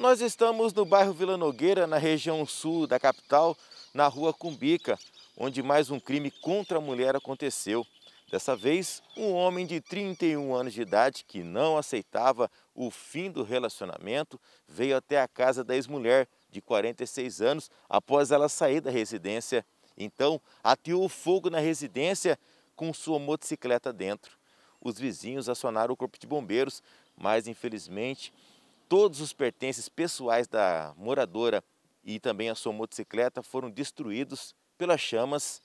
Nós estamos no bairro Vila Nogueira, na região sul da capital, na rua Cumbica, onde mais um crime contra a mulher aconteceu. Dessa vez, um homem de 31 anos de idade que não aceitava o fim do relacionamento veio até a casa da ex-mulher de 46 anos após ela sair da residência. Então, ateou fogo na residência com sua motocicleta dentro. Os vizinhos acionaram o corpo de bombeiros, mas infelizmente Todos os pertences pessoais da moradora e também a sua motocicleta foram destruídos pelas chamas.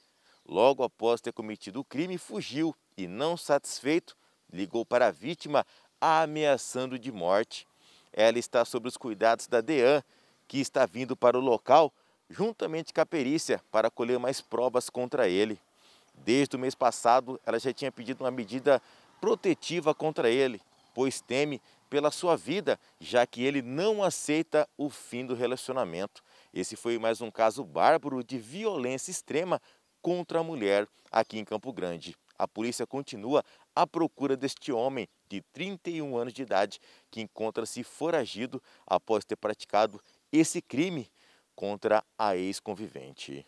Logo após ter cometido o crime, fugiu e, não satisfeito, ligou para a vítima, ameaçando de morte. Ela está sob os cuidados da DEAN, que está vindo para o local juntamente com a perícia para colher mais provas contra ele. Desde o mês passado, ela já tinha pedido uma medida protetiva contra ele pois teme pela sua vida, já que ele não aceita o fim do relacionamento. Esse foi mais um caso bárbaro de violência extrema contra a mulher aqui em Campo Grande. A polícia continua à procura deste homem de 31 anos de idade que encontra-se foragido após ter praticado esse crime contra a ex-convivente.